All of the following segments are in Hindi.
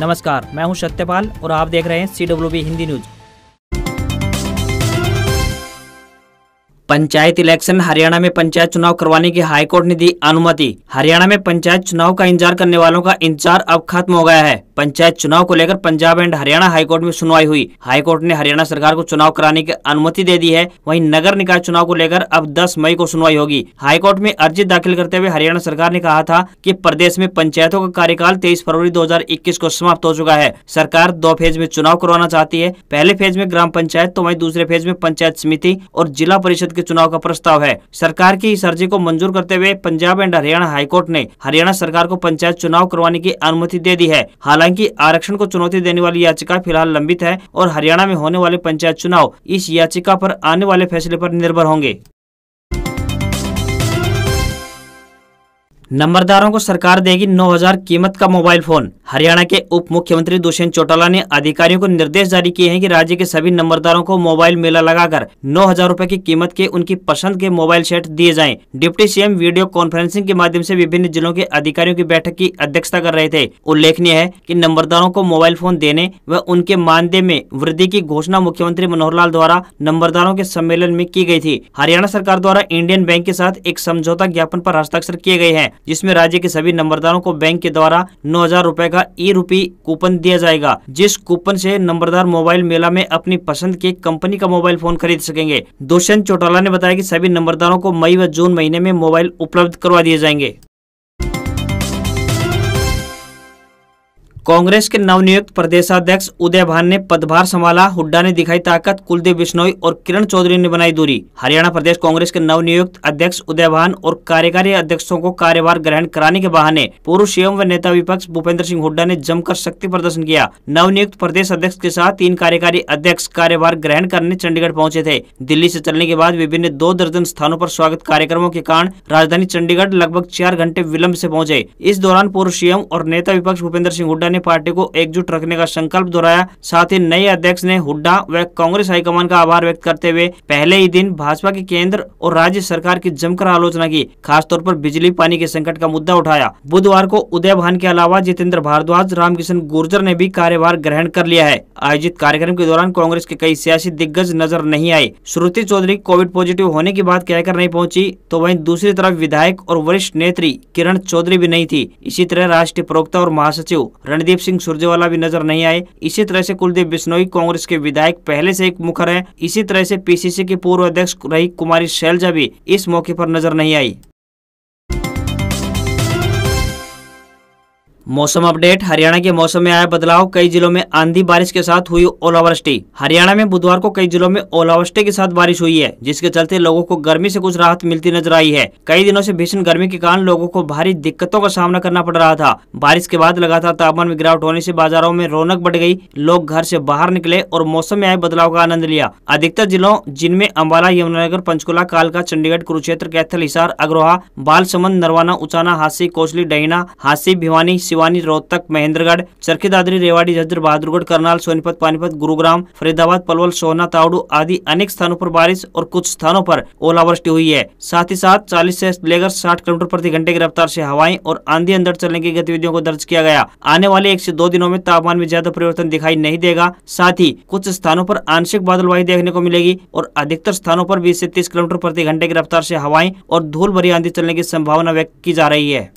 नमस्कार मैं हूं सत्यपाल और आप देख रहे हैं C W B Hindi news panchayat election Haryana में पंचायत चुनाव करवाने की हाईकोर्ट ने दी अनुमति हरियाणा में पंचायत चुनाव का इंतजार करने वालों का इंतजार अब खत्म हो गया है पंचायत चुनाव को लेकर पंजाब एंड हरियाणा हाईकोर्ट में सुनवाई हुई हाईकोर्ट ने हरियाणा सरकार को चुनाव कराने की अनुमति दे दी है वहीं नगर निकाय चुनाव को लेकर अब 10 मई को सुनवाई होगी हाईकोर्ट में अर्जी दाखिल करते हुए हरियाणा सरकार ने कहा था कि प्रदेश में पंचायतों का कार्यकाल 23 फरवरी 2021 को समाप्त हो चुका है सरकार दो फेज में चुनाव करवाना चाहती है पहले फेज में ग्राम पंचायत तो वही दूसरे फेज में पंचायत समिति और जिला परिषद के चुनाव का प्रस्ताव है सरकार की इस अर्जी को मंजूर करते हुए पंजाब एंड हरियाणा हाईकोर्ट ने हरियाणा सरकार को पंचायत चुनाव करवाने की अनुमति दे दी है हालांकि हालांकि आरक्षण को चुनौती देने वाली याचिका फिलहाल लंबित है और हरियाणा में होने वाले पंचायत चुनाव इस याचिका पर आने वाले फैसले पर निर्भर होंगे नंबरदारों को सरकार देगी 9000 कीमत का मोबाइल फोन हरियाणा के उप मुख्यमंत्री दुष्यंत चौटाला ने अधिकारियों को निर्देश जारी किए हैं कि राज्य के सभी नंबरदारों को मोबाइल मेला लगाकर नौ हजार रूपए की कीमत के उनकी पसंद के मोबाइल सेट दिए जाएं। डिप्टी सीएम वीडियो कॉन्फ्रेंसिंग के माध्यम से विभिन्न जिलों के अधिकारियों की बैठक की अध्यक्षता कर रहे थे उल्लेखनीय है की नंबरदारों को मोबाइल फोन देने व उनके मानदेय में वृद्धि की घोषणा मुख्यमंत्री मनोहर लाल द्वारा नंबरदारों के सम्मेलन में की गयी थी हरियाणा सरकार द्वारा इंडियन बैंक के साथ एक समझौता ज्ञापन आरोप हस्ताक्षर किए गए हैं जिसमें राज्य के सभी नंबरदारों को बैंक के द्वारा नौ हजार रूपए का ई रूपी कूपन दिया जाएगा जिस कूपन से नंबरदार मोबाइल मेला में अपनी पसंद के कंपनी का मोबाइल फोन खरीद सकेंगे दुष्यंत चौटाला ने बताया की सभी नंबरदारों को मई व जून महीने में मोबाइल उपलब्ध करवा दिए जाएंगे कांग्रेस के नवनियुक्त प्रदेशाध्यक्ष उदय भान ने पदभार संभाला हुड्डा ने दिखाई ताकत कुलदीप बिश्नोई और किरण चौधरी ने बनाई दूरी हरियाणा प्रदेश कांग्रेस के नवनियुक्त अध्यक्ष उदय भान और कार्यकारी अध्यक्षों को कार्यभार ग्रहण कराने के बहाने पूर्व सीएम व नेता विपक्ष भूपेंद्र सिंह हुड्डा ने जमकर शक्ति प्रदर्शन किया नवनियुक्त प्रदेश अध्यक्ष के साथ तीन कार्यकारी अध्यक्ष कार्यभार ग्रहण करने चंडीगढ़ पहुँचे थे दिल्ली ऐसी चलने के बाद विभिन्न दो दर्जन स्थानों आरोप स्वागत कार्यक्रमों के कारण राजधानी चंडीगढ़ लगभग चार घंटे विलम्ब ऐसी पहुँचे इस दौरान पूर्व सीएम और नेता विपक्ष भूपेंद्र सिंह हुड्डा मैंने पार्टी को एकजुट रखने का संकल्प दोहराया साथ ही नए अध्यक्ष ने हुड्डा व कांग्रेस हाईकमान का आभार व्यक्त करते हुए पहले ही दिन भाजपा की केंद्र और राज्य सरकार की जमकर आलोचना की खासतौर पर बिजली पानी के संकट का मुद्दा उठाया बुधवार को उदय भान के अलावा जितेंद्र भारद्वाज रामकिशन गुर्जर ने भी कार्यभार ग्रहण कर लिया है आयोजित कार्यक्रम के दौरान कांग्रेस के कई सियासी दिग्गज नजर नहीं आए श्रुति चौधरी कोविड पॉजिटिव होने की बात कहकर नहीं पहुंची तो वहीं दूसरी तरफ विधायक और वरिष्ठ नेत्री किरण चौधरी भी नहीं थी इसी तरह राष्ट्रीय प्रवक्ता और महासचिव रण रणदीप सिंह सुरजेवाला भी नजर नहीं आए इसी तरह से कुलदीप बिश्नोई कांग्रेस के विधायक पहले से एक मुखर है इसी तरह से पीसीसी के पूर्व अध्यक्ष रही कुमारी शैलजा भी इस मौके पर नजर नहीं आई मौसम अपडेट हरियाणा के मौसम में आया बदलाव कई जिलों में आंधी बारिश के साथ हुई ओलावृष्टि हरियाणा में बुधवार को कई जिलों में ओलावृष्टि के साथ बारिश हुई है जिसके चलते लोगों को गर्मी से कुछ राहत मिलती नजर आई है कई दिनों से भीषण गर्मी के कारण लोगों को भारी दिक्कतों का सामना करना पड़ रहा था बारिश के बाद लगातार तापमान में गिरावट होने ऐसी बाजारों में रौनक बढ़ गयी लोग घर ऐसी बाहर निकले और मौसम में आए बदलाव का आनंद लिया अधिकतर जिलों जिनमें अम्बाला यमुनानगर पंचकुला कालका चंडीगढ़ कुरुक्षेत्र कैथल हिसार अग्रोहा बाल नरवाना उचाना हासी कोसली डहीना हासी भिवानी भिवानी रोहतक महेंद्रगढ़ चरखी दादरी रेवाड़ी झज्जर बहादुरगढ़ करनाल सोनीपत पानीपत गुरुग्राम फरीदाबाद पलवल सोहना तावड़ू आदि अनेक स्थानों पर बारिश और कुछ स्थानों पर ओलावृष्टि हुई है साथ ही साथ चालीस से लेकर साठ किलोमीटर प्रति घंटे की रफ्तार से हवाएं और आंधी अंदर चलने की गतिविधियों को दर्ज किया गया आने वाले एक ऐसी दो दिनों में तापमान में ज्यादा परिवर्तन दिखाई नहीं देगा साथ ही कुछ स्थानों पर आंशिक बादलवाही देखने को मिलेगी और अधिकतर स्थानों पर बीस ऐसी तीस किलोमीटर प्रति घंटे की रफ्तार ऐसी हवाएं और धूल भरी आंधी चलने की संभावना व्यक्त की जा रही है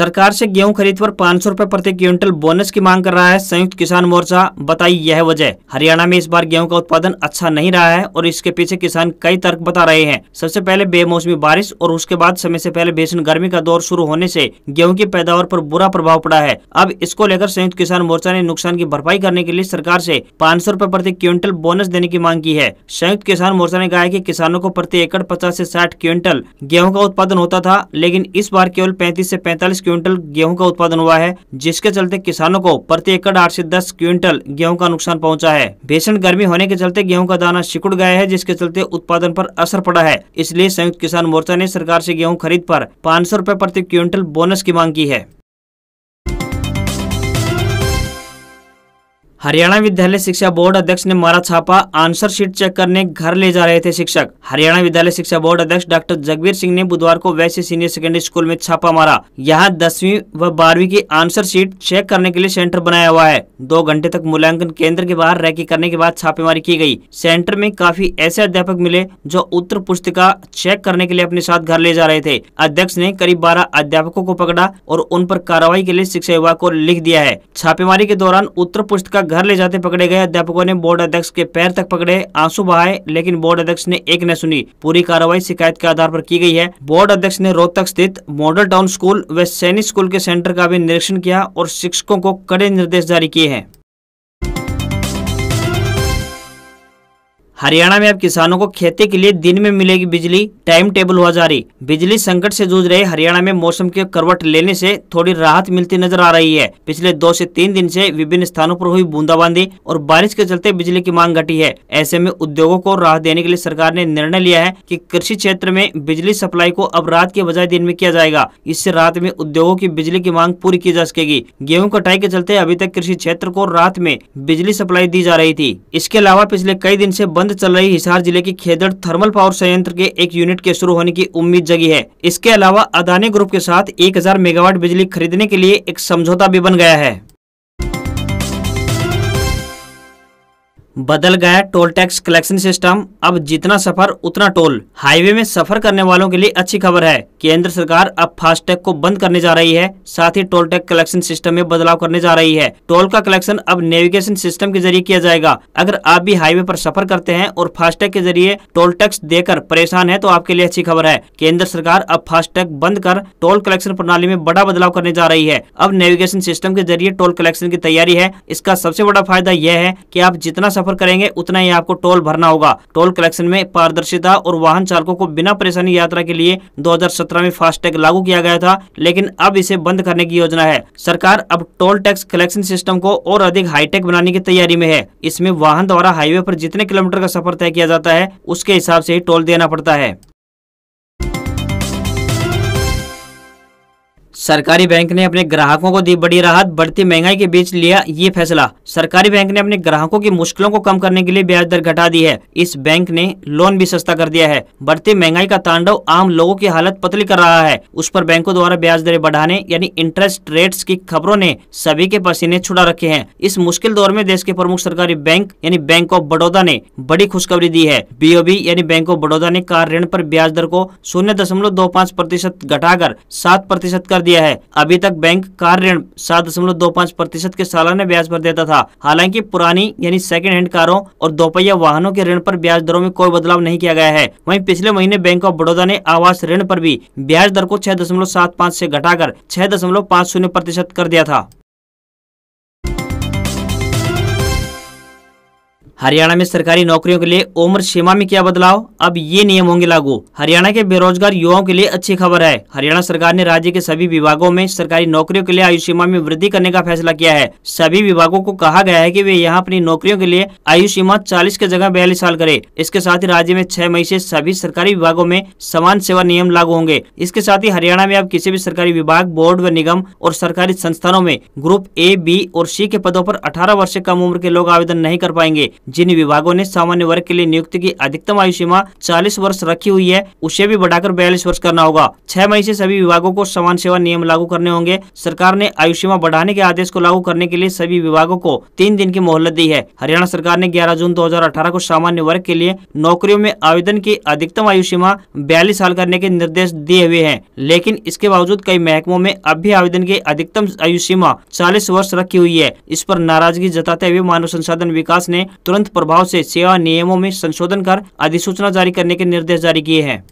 सरकार से गेहूं खरीद पर पाँच सौ प्रति क्विंटल बोनस की मांग कर रहा है संयुक्त किसान मोर्चा बताई यह वजह हरियाणा में इस बार गेहूं का उत्पादन अच्छा नहीं रहा है और इसके पीछे किसान कई तर्क बता रहे हैं सबसे पहले बेमौसमी बारिश और उसके बाद समय से पहले भीषण गर्मी का दौर शुरू होने से गेहूँ की पैदावार पर बुरा प्रभाव पड़ा है अब इसको लेकर संयुक्त किसान मोर्चा ने नुकसान की भरपाई करने के लिए सरकार ऐसी पाँच सौ प्रति क्विंटल बोनस देने की मांग की है संयुक्त किसान मोर्चा ने कहा की किसानों को प्रति एकड़ पचास ऐसी साठ क्विंटल गेहूँ का उत्पादन होता था लेकिन इस बार केवल पैंतीस ऐसी पैंतालीस क्विंटल गेहूं का उत्पादन हुआ है जिसके चलते किसानों को प्रति एकड़ आठ से दस क्विंटल गेहूं का नुकसान पहुंचा है भीषण गर्मी होने के चलते गेहूं का दाना सिकुड़ गया है जिसके चलते उत्पादन पर असर पड़ा है इसलिए संयुक्त किसान मोर्चा ने सरकार से गेहूं खरीद पर पाँच सौ प्रति क्विंटल बोनस की मांग की है हरियाणा विद्यालय शिक्षा बोर्ड अध्यक्ष ने मारा छापा आंसर शीट चेक करने घर ले जा रहे थे शिक्षक हरियाणा विद्यालय शिक्षा बोर्ड अध्यक्ष डॉक्टर जगवीर सिंह ने बुधवार को वैसे सीनियर सेकेंडरी स्कूल में छापा मारा यहाँ दसवीं व बारहवीं की आंसर शीट चेक करने के लिए सेंटर बनाया हुआ है दो घंटे तक मूल्यांकन केंद्र के बाहर रैकी करने के बाद छापेमारी की गयी सेंटर में काफी ऐसे अध्यापक मिले जो उत्तर पुस्तिका चेक करने के लिए अपने साथ घर ले जा रहे थे अध्यक्ष ने करीब बारह अध्यापकों को पकड़ा और उन पर कार्रवाई के लिए शिक्षा विभाग को लिख दिया है छापेमारी के दौरान उत्तर पुस्तिका घर ले जाते पकड़े गए अध्यापकों ने बोर्ड अध्यक्ष के पैर तक पकड़े आंसू बहाए लेकिन बोर्ड अध्यक्ष ने एक न सुनी पूरी कार्रवाई शिकायत के आधार पर की गई है बोर्ड अध्यक्ष ने रोहतक स्थित मॉडल टाउन स्कूल व सैनिक स्कूल के सेंटर का भी निरीक्षण किया और शिक्षकों को कड़े निर्देश जारी किए हैं हरियाणा में अब किसानों को खेती के लिए दिन में मिलेगी बिजली टाइम टेबल हुआ जारी बिजली संकट से जूझ रहे हरियाणा में मौसम के करवट लेने से थोड़ी राहत मिलती नजर आ रही है पिछले दो से तीन दिन से विभिन्न स्थानों पर हुई बूंदाबांदी और बारिश के चलते बिजली की मांग घटी है ऐसे में उद्योगों को राहत देने के लिए सरकार ने निर्णय लिया है की कृषि क्षेत्र में बिजली सप्लाई को अब रात के बजाय दिन में किया जाएगा इससे रात में उद्योगों की बिजली की मांग पूरी की जा सकेगी गेहूँ कटाई के चलते अभी तक कृषि क्षेत्र को रात में बिजली सप्लाई दी जा रही थी इसके अलावा पिछले कई दिन ऐसी बंद बंद चल रही हिसार जिले की खेदड़ थर्मल पावर संयंत्र के एक यूनिट के शुरू होने की उम्मीद जगी है इसके अलावा अदानी ग्रुप के साथ 1000 मेगावाट बिजली खरीदने के लिए एक समझौता भी बन गया है बदल गया टोल टैक्स कलेक्शन सिस्टम अब जितना सफर उतना टोल हाईवे में सफर करने वालों के लिए अच्छी खबर है केंद्र सरकार अब फास्टैग को बंद करने जा रही है साथ ही टोल टैक्स कलेक्शन सिस्टम में बदलाव करने जा रही है टोल का कलेक्शन अब नेविगेशन सिस्टम के जरिए किया जाएगा अगर आप भी हाईवे पर सफर करते हैं और फास्टैग के जरिए टोल टैक्स देकर परेशान है तो आपके लिए अच्छी खबर है केंद्र सरकार अब फास्टैग बंद कर टोल कलेक्शन प्रणाली में बड़ा बदलाव करने जा रही है अब नेविगेशन सिस्टम के जरिए टोल कलेक्शन की तैयारी है इसका सबसे बड़ा फायदा यह है की आप जितना सफर करेंगे उतना ही आपको टोल भरना होगा टोल कलेक्शन में पारदर्शिता और वाहन चालकों को बिना परेशानी यात्रा के लिए 2017 में फास्टैग लागू किया गया था लेकिन अब इसे बंद करने की योजना है सरकार अब टोल टैक्स कलेक्शन सिस्टम को और अधिक हाईटेक बनाने की तैयारी में है इसमें वाहन द्वारा हाईवे आरोप जितने किलोमीटर का सफर तय किया जाता है उसके हिसाब ऐसी टोल देना पड़ता है सरकारी बैंक ने अपने ग्राहकों को दी बड़ी राहत बढ़ती महंगाई के बीच लिया ये फैसला सरकारी बैंक ने अपने ग्राहकों की मुश्किलों को कम करने के लिए ब्याज दर घटा दी है इस बैंक ने लोन भी सस्ता कर दिया है बढ़ती महंगाई का तांडव आम लोगों की हालत पतली कर रहा है उस पर बैंकों द्वारा ब्याज दरें बढ़ाने यानी इंटरेस्ट रेट की खबरों ने सभी के पसीने छुड़ा रखे है इस मुश्किल दौर में देश के प्रमुख सरकारी बैंक यानी बैंक ऑफ बड़ौदा ने बड़ी खुशखबरी दी है बीओबी यानी बैंक ऑफ बड़ौदा ने कार ऋण आरोप ब्याज दर को शून्य दशमलव दो पाँच प्रतिशत घटाकर सात प्रतिशत कर दिया दिया है अभी तक बैंक कार ऋण सात दशमलव दो पाँच प्रतिशत के सालाना ब्याज पर देता था हालांकि पुरानी यानी सेकेंड हैंड कारों और दोपहिया वाहनों के ऋण पर ब्याज दरों में कोई बदलाव नहीं किया गया है वहीं पिछले महीने बैंक ऑफ बड़ौदा ने आवास ऋण पर भी ब्याज दर को छह दशमलव सात पाँच ऐसी घटाकर छह दशमलव पाँच शून्य प्रतिशत कर दिया था हरियाणा में सरकारी नौकरियों के लिए उम्र सीमा में किया बदलाव अब ये नियम होंगे लागू हरियाणा के बेरोजगार युवाओं के लिए अच्छी खबर है हरियाणा सरकार ने राज्य के सभी विभागों में सरकारी नौकरियों के लिए आयु सीमा में वृद्धि करने का फैसला किया है सभी विभागों को कहा गया है कि वे यहां अपनी नौकरियों के लिए आयु सीमा चालीस के जगह बयालीस साल करे इसके साथ ही राज्य में छह मई ऐसी सभी सरकारी विभागों में समान सेवा नियम लागू होंगे इसके साथ ही हरियाणा में अब किसी भी सरकारी विभाग बोर्ड व निगम और सरकारी संस्थानों में ग्रुप ए बी और सी के पदों आरोप अठारह वर्ष कम उम्र के लोग आवेदन नहीं कर पाएंगे जिन विभागों ने सामान्य वर्ग के लिए नियुक्ति की अधिकतम आयु सीमा चालीस वर्ष रखी हुई है उसे भी बढ़ाकर बयालीस वर्ष करना होगा छह मई से सभी विभागों को समान सेवा नियम लागू करने होंगे सरकार ने आयु सीमा बढ़ाने के आदेश को लागू करने के लिए सभी विभागों को तीन दिन की मोहलत दी है हरियाणा सरकार ने ग्यारह जून दो को सामान्य वर्ग के लिए नौकरियों में आवेदन की अधिकतम आयु सीमा बयालीस साल करने के निर्देश दिए हुए हैं लेकिन इसके बावजूद कई महकमों में अब भी आवेदन की अधिकतम आयु सीमा चालीस वर्ष रखी हुई है इस पर नाराजगी जताते हुए मानव संसाधन विकास ने तुरंत तुरंत प्रभाव से सेवा नियमों में संशोधन कर अधिसूचना जारी करने के निर्देश जारी किए हैं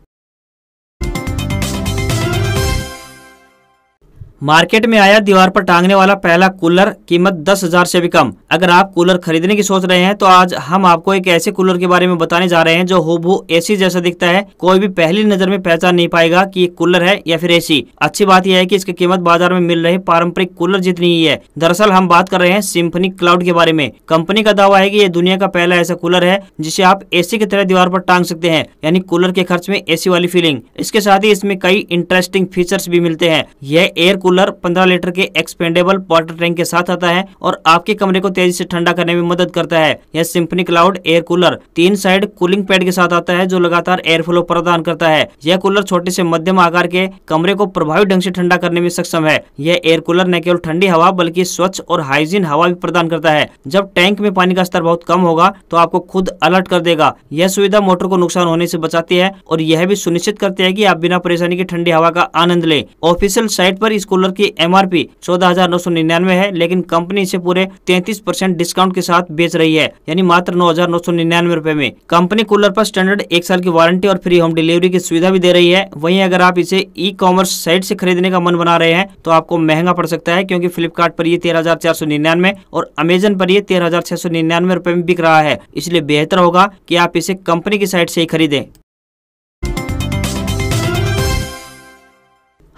मार्केट में आया दीवार पर टांगने वाला पहला कूलर कीमत दस हजार से भी कम अगर आप कूलर खरीदने की सोच रहे हैं तो आज हम आपको एक ऐसे कूलर के बारे में बताने जा रहे हैं जो हूबहू एसी जैसा दिखता है कोई भी पहली नजर में पहचान नहीं पाएगा कि ये कूलर है या फिर एसी अच्छी बात यह है कि इसकी कीमत बाजार में मिल रही पारंपरिक कूलर जितनी ही है दरअसल हम बात कर रहे हैं सिम्फनी क्लाउड के बारे में कंपनी का दावा है की ये दुनिया का पहला ऐसा कूलर है जिसे आप एसी की तरह दीवार पर टांग सकते हैं यानी कूलर के खर्च में ए वाली फीलिंग इसके साथ ही इसमें कई इंटरेस्टिंग फीचर्स भी मिलते हैं यह एयर कूलर 15 लीटर के एक्सपेंडेबल वाटर टैंक के साथ आता है और आपके कमरे को तेजी से ठंडा करने में मदद करता है यह सिंपनी क्लाउड एयर कूलर तीन साइड कूलिंग पैड के साथ आता है जो लगातार एयर फ्लो प्रदान करता है यह कूलर छोटे से मध्यम आकार के कमरे को प्रभावी ढंग से ठंडा करने में सक्षम है यह एयर कूलर न केवल ठंडी हवा बल्कि स्वच्छ और हाइजीन हवा भी प्रदान करता है जब टैंक में पानी का स्तर बहुत कम होगा तो आपको खुद अलर्ट कर देगा यह सुविधा मोटर को नुकसान होने से बचाती है और यह भी सुनिश्चित करती है की आप बिना परेशानी के ठंडी हवा का आनंद ले ऑफिसियल साइट पर इस कूलर की एमआरपी चौदह है लेकिन कंपनी इसे पूरे तैतीस डिस्काउंट के साथ बेच रही है यानी मात्र नौ हजार नौ सौ निन्यानवे रूपए में कंपनी कूलर पर स्टैंडर्ड एक साल की वारंटी और फ्री होम डिलीवरी की सुविधा भी दे रही है वहीं अगर आप इसे ई कॉमर्स साइट से खरीदने का मन बना रहे हैं तो आपको महंगा पड़ सकता है क्योंकि फ्लिपकार्ट पर ये तेरह हजार चार सौ निन्यानवे और अमेजन पर ये तेरह हजार छह सौ निन्यानवे रूपए में बिक रहा है इसलिए बेहतर होगा की आप इसे कंपनी की साइट से ही खरीदे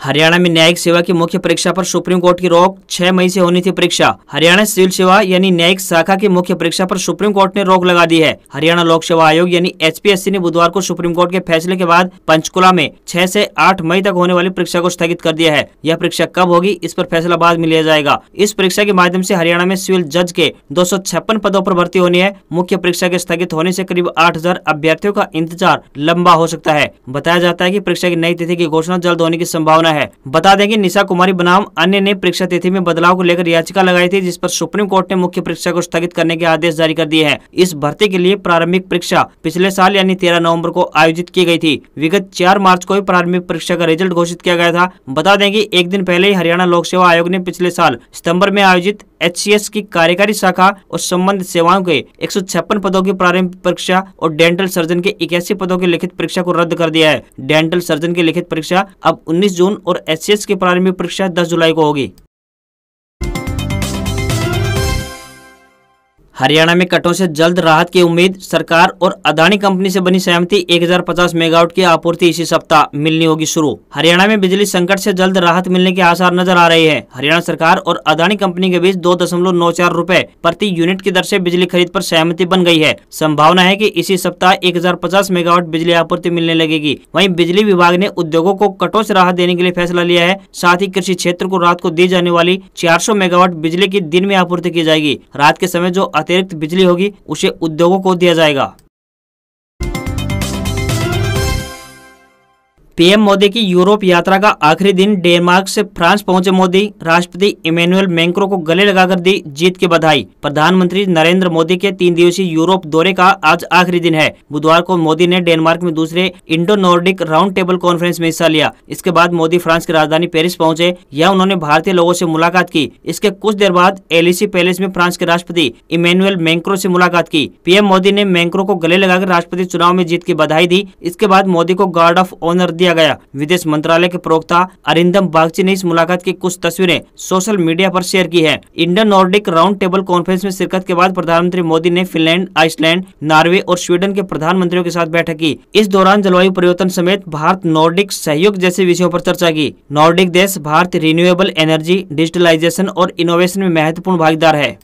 हरियाणा में न्यायिक सेवा की मुख्य परीक्षा पर सुप्रीम कोर्ट की रोक 6 मई से होनी थी परीक्षा हरियाणा सिविल सेवा यानी न्यायिक शाखा की मुख्य परीक्षा पर सुप्रीम कोर्ट ने रोक लगा दी है हरियाणा लोक सेवा आयोग यानी एचपीएससी ने बुधवार को सुप्रीम कोर्ट के फैसले के बाद पंचकुला में 6 से 8 मई तक होने वाली परीक्षा को स्थगित कर दिया है यह परीक्षा कब होगी इस पर फैसला बाद में लिया जाएगा इस परीक्षा के माध्यम ऐसी हरियाणा में सिविल जज के दो पदों आरोप भर्ती होनी है मुख्य परीक्षा के स्थगित होने ऐसी करीब आठ अभ्यर्थियों का इंतजार लंबा हो सकता है बताया जाता है की परीक्षा की नई तिथि की घोषणा जल्द होने की संभावना संभावना है बता दें कि निशा कुमारी बनाम अन्य ने परीक्षा तिथि में बदलाव को लेकर याचिका लगाई थी जिस पर सुप्रीम कोर्ट ने मुख्य परीक्षा को स्थगित करने के आदेश जारी कर दिए हैं इस भर्ती के लिए प्रारंभिक परीक्षा पिछले साल यानी तेरह नवम्बर को आयोजित की गयी थी विगत चार मार्च को ही प्रारंभिक परीक्षा का रिजल्ट घोषित किया गया था बता दें की एक दिन पहले ही हरियाणा लोक सेवा आयोग ने पिछले साल सितम्बर में आयोजित एच की कार्यकारी शाखा और संबंधित सेवाओं के एक पदों की प्रारंभिक परीक्षा और डेंटल सर्जन के इक्यासी पदों की लिखित परीक्षा को रद्द कर दिया है डेंटल सर्जन की लिखित परीक्षा अब 19 जून और एच के प्रारंभिक परीक्षा दस जुलाई को होगी हरियाणा में कटों से जल्द राहत की उम्मीद सरकार और अदानी कंपनी से बनी सहमति 1050 मेगावाट की आपूर्ति इसी सप्ताह मिलनी होगी शुरू हरियाणा में बिजली संकट से जल्द राहत मिलने के आसार नजर आ रहे हैं हरियाणा सरकार और अदानी कंपनी के बीच दो दशमलव नौ चार रूपए प्रति यूनिट की दर से बिजली खरीद पर सहमति बन गई है संभावना है की इसी सप्ताह एक मेगावाट बिजली आपूर्ति मिलने लगेगी वही बिजली विभाग ने उद्योगों को कटो ऐसी राहत देने के लिए फैसला लिया है साथ ही कृषि क्षेत्र को रात को दी जाने वाली चार मेगावाट बिजली की दिन में आपूर्ति की जाएगी रात के समय जो अतिरिक्त बिजली होगी उसे उद्योगों को दिया जाएगा पीएम मोदी की यूरोप यात्रा का आखिरी दिन डेनमार्क से फ्रांस पहुंचे मोदी राष्ट्रपति इमेनुअल मैंक्रो को गले लगाकर दी जीत की बधाई प्रधानमंत्री नरेंद्र मोदी के तीन दिवसीय यूरोप दौरे का आज आखिरी दिन है बुधवार को मोदी ने डेनमार्क में दूसरे Indo Nordic round table conference में हिस्सा लिया इसके बाद मोदी फ्रांस की राजधानी पेरिस पहुँचे यहाँ उन्होंने भारतीय लोगों ऐसी मुलाकात की इसके कुछ देर बाद एलिसी पैलेस में फ्रांस के राष्ट्रपति इमेनुअल मैंक्रो ऐसी मुलाकात की पीएम मोदी ने मैंक्रो को गले लगाकर राष्ट्रपति चुनाव में जीत की बधाई दी इसके बाद मोदी को गार्ड ऑफ ऑनर दिया किया गया विदेश मंत्रालय के प्रवक्ता अरिंदम बागची ने इस मुलाकात की कुछ तस्वीरें सोशल मीडिया पर शेयर की है Indo Nordic round table conference में शिरकत के बाद प्रधानमंत्री मोदी ने फिनलैंड आइसलैंड नॉर्वे और स्वीडन के प्रधानमंत्रियों के साथ बैठक की इस दौरान जलवायु परिवर्तन समेत भारत नॉर्डिक सहयोग जैसे विषयों आरोप चर्चा की नॉर्डिक देश भारत रिन्यूएबल एनर्जी डिजिटलाइजेशन और इनोवेशन में महत्वपूर्ण भागीदार है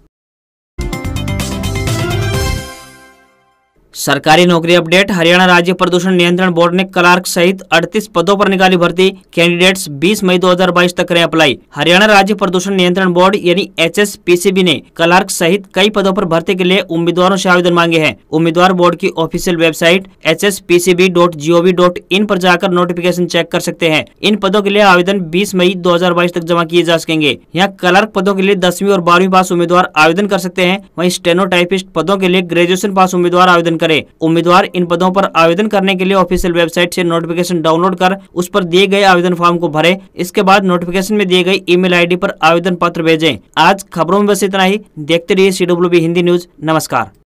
सरकारी नौकरी अपडेट हरियाणा राज्य प्रदूषण नियंत्रण बोर्ड ने क्लार्क सहित 38 पदों पर निकाली भर्ती कैंडिडेट्स 20 मई 2022 तक करें अप्लाई हरियाणा राज्य प्रदूषण नियंत्रण बोर्ड यानी एचएसपीसीबी ने क्लार्क सहित कई पदों पर भर्ती के लिए उम्मीदवारों से आवेदन मांगे हैं उम्मीदवार बोर्ड की ऑफिसियल वेबसाइट एच एस पर जाकर नोटिफिकेशन चेक कर सकते हैं इन पदों के लिए आवेदन बीस मई दो तक जमा किए जा सकेंगे यहाँ क्लार्क पदों के लिए दसवीं और बारहवीं पास उम्मीदवार आवेदन कर सकते हैं वही स्टेनोटाइपिस्ट पदों के लिए ग्रेजुएशन पास उम्मीदवार आवेदन करें उम्मीदवार इन पदों पर आवेदन करने के लिए ऑफिशियल वेबसाइट से नोटिफिकेशन डाउनलोड कर उस पर दिए गए आवेदन फॉर्म को भरे इसके बाद नोटिफिकेशन में दिए गए ईमेल आईडी पर आवेदन पत्र भेजें आज खबरों में बस इतना ही देखते रहिए सी हिंदी न्यूज नमस्कार